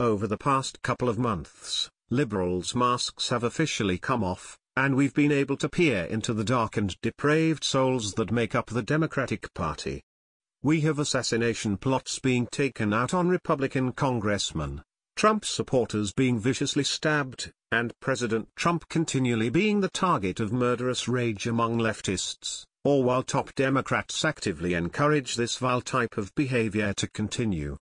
Over the past couple of months, liberals' masks have officially come off, and we've been able to peer into the dark and depraved souls that make up the Democratic Party. We have assassination plots being taken out on Republican congressmen, Trump supporters being viciously stabbed, and President Trump continually being the target of murderous rage among leftists, all while top Democrats actively encourage this vile type of behavior to continue.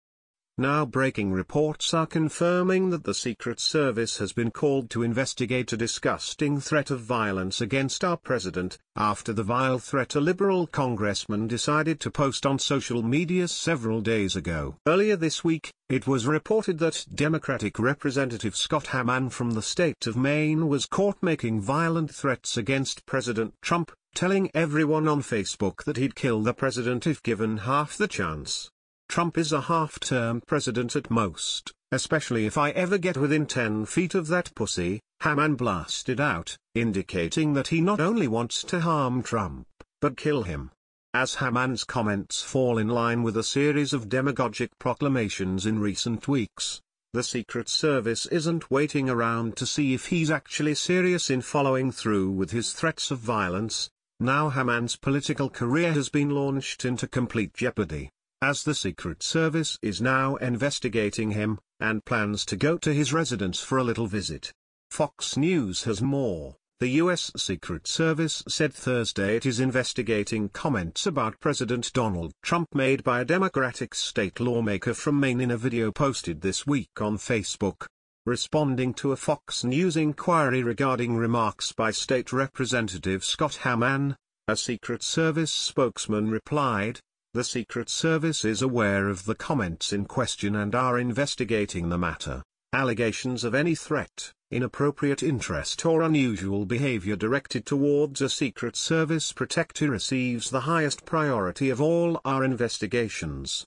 Now breaking reports are confirming that the Secret Service has been called to investigate a disgusting threat of violence against our president, after the vile threat a liberal congressman decided to post on social media several days ago. Earlier this week, it was reported that Democratic Representative Scott Hamman from the state of Maine was caught making violent threats against President Trump, telling everyone on Facebook that he'd kill the president if given half the chance. Trump is a half-term president at most, especially if I ever get within 10 feet of that pussy, Haman blasted out, indicating that he not only wants to harm Trump, but kill him. As Haman's comments fall in line with a series of demagogic proclamations in recent weeks, the Secret Service isn't waiting around to see if he's actually serious in following through with his threats of violence. Now Haman's political career has been launched into complete jeopardy as the Secret Service is now investigating him, and plans to go to his residence for a little visit. Fox News has more. The U.S. Secret Service said Thursday it is investigating comments about President Donald Trump made by a Democratic state lawmaker from Maine in a video posted this week on Facebook. Responding to a Fox News inquiry regarding remarks by State Representative Scott Hamann, a Secret Service spokesman replied, the Secret Service is aware of the comments in question and are investigating the matter. Allegations of any threat, inappropriate interest or unusual behavior directed towards a Secret Service protector receives the highest priority of all our investigations.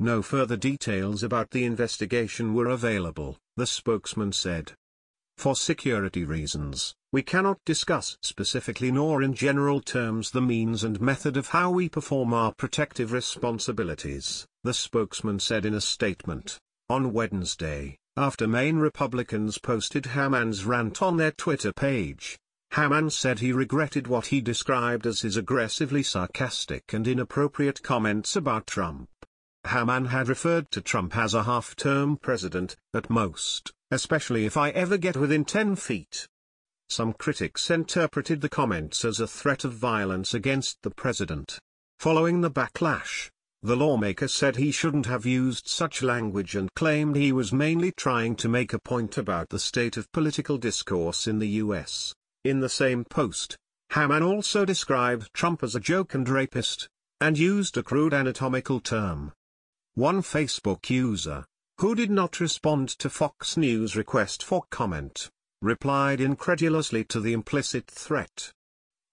No further details about the investigation were available, the spokesman said. For security reasons, we cannot discuss specifically nor in general terms the means and method of how we perform our protective responsibilities, the spokesman said in a statement. On Wednesday, after Maine Republicans posted Haman's rant on their Twitter page, Haman said he regretted what he described as his aggressively sarcastic and inappropriate comments about Trump. Haman had referred to Trump as a half-term president, at most especially if I ever get within 10 feet. Some critics interpreted the comments as a threat of violence against the president. Following the backlash, the lawmaker said he shouldn't have used such language and claimed he was mainly trying to make a point about the state of political discourse in the U.S. In the same post, Haman also described Trump as a joke and rapist, and used a crude anatomical term. One Facebook user, who did not respond to Fox News' request for comment, replied incredulously to the implicit threat.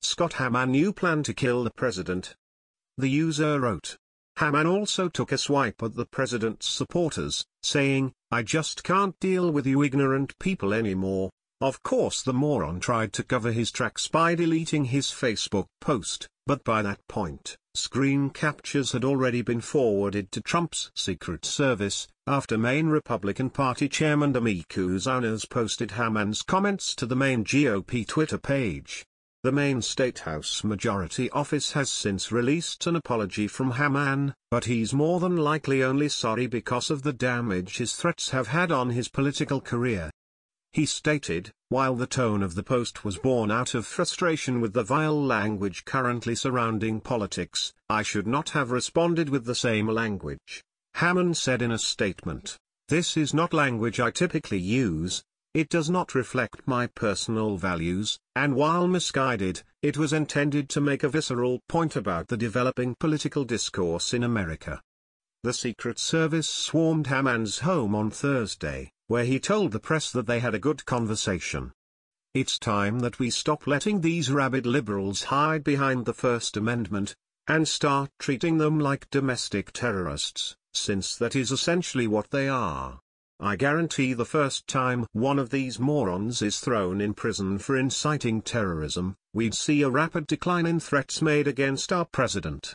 Scott Haman you plan to kill the president. The user wrote. Haman also took a swipe at the president's supporters, saying, I just can't deal with you ignorant people anymore. Of course the moron tried to cover his tracks by deleting his Facebook post, but by that point, screen captures had already been forwarded to Trump's Secret Service, after Maine Republican Party Chairman D'Amico Owners posted Haman's comments to the Maine GOP Twitter page. The Maine State House Majority Office has since released an apology from Haman, but he's more than likely only sorry because of the damage his threats have had on his political career he stated, while the tone of the post was born out of frustration with the vile language currently surrounding politics, I should not have responded with the same language. Hammond said in a statement, This is not language I typically use, it does not reflect my personal values, and while misguided, it was intended to make a visceral point about the developing political discourse in America. The Secret Service swarmed Hammond's home on Thursday where he told the press that they had a good conversation. It's time that we stop letting these rabid liberals hide behind the First Amendment, and start treating them like domestic terrorists, since that is essentially what they are. I guarantee the first time one of these morons is thrown in prison for inciting terrorism, we'd see a rapid decline in threats made against our president.